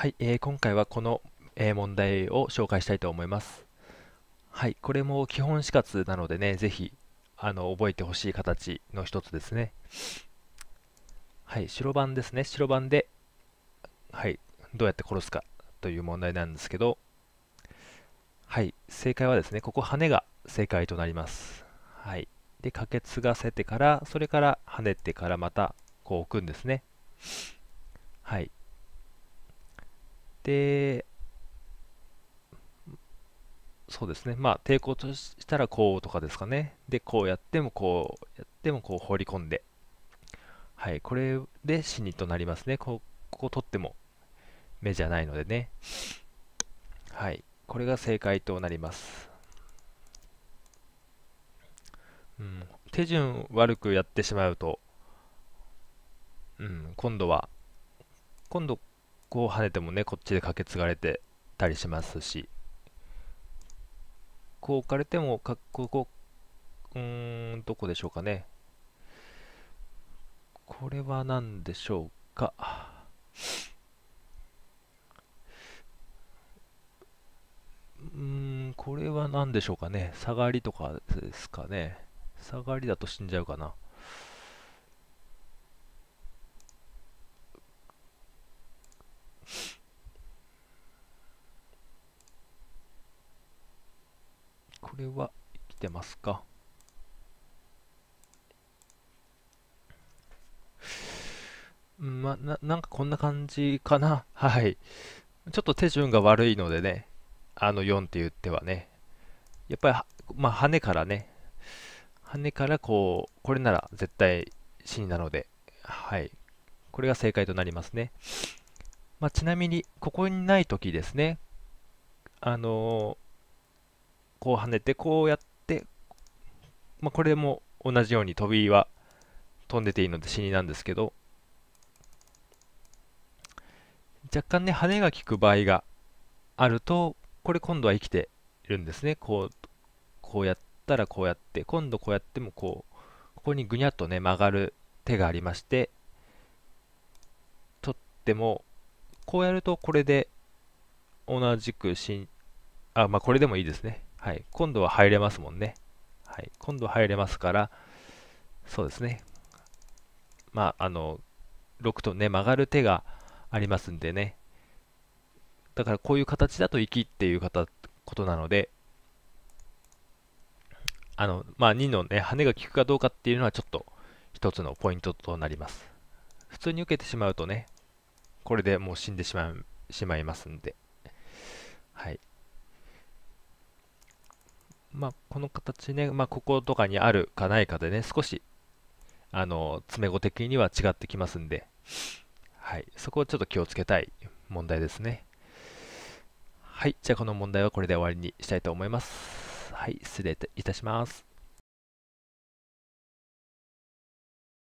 はい、えー、今回はこの、え問題を紹介したいと思います。はい、これも基本死活なのでね、ぜひあの覚えてほしい形の一つですね。はい、白番ですね。白番で、はい、どうやって殺すかという問題なんですけど、はい、正解はですね、ここ、羽が正解となります。はい。で、かけ継がせてから、それから跳ねてからまた、こう置くんですね。はい。で、そうですね、まあ、抵抗としたらこうとかですかね。で、こうやってもこうやってもこう放り込んで、はい、これで死にとなりますね。こここ取っても目じゃないのでね。はい、これが正解となります。うん、手順悪くやってしまうと、うん、今度は、今度こう跳ねてもねこっちで駆け継がれてたりしますしこう置かれてもかここうんどこでしょうかねこれは何でしょうかうんこれは何でしょうかね下がりとかですかね下がりだと死んじゃうかなれは生きてますかまあ、な、なんかこんな感じかな。はい。ちょっと手順が悪いのでね、あの4って言ってはね、やっぱり、まあ、羽からね、羽からこう、これなら絶対死になので、はい。これが正解となりますね。まあ、ちなみに、ここにないときですね、あのーこう跳ねてこうやって、まあ、これも同じように飛びは飛んでていいので死になんですけど若干ね羽が効く場合があるとこれ今度は生きてるんですねこうこうやったらこうやって今度こうやってもこうここにぐにゃっとね曲がる手がありまして取ってもこうやるとこれで同じくしんあまあこれでもいいですねはい、今度は入れますもんね。はい、今度入れますから、そうですね。まあ、あの、6とね、曲がる手がありますんでね。だからこういう形だと生きっていう方ことなので、あの、まあ、2のね、羽が効くかどうかっていうのはちょっと一つのポイントとなります。普通に受けてしまうとね、これでもう死んでしましまいますんで。はい。まあ、この形ね、まあ、こことかにあるかないかでね、少し、あの、詰め子的には違ってきますんで、はい、そこをちょっと気をつけたい問題ですね。はい、じゃあこの問題はこれで終わりにしたいと思います。はい、失礼いたします。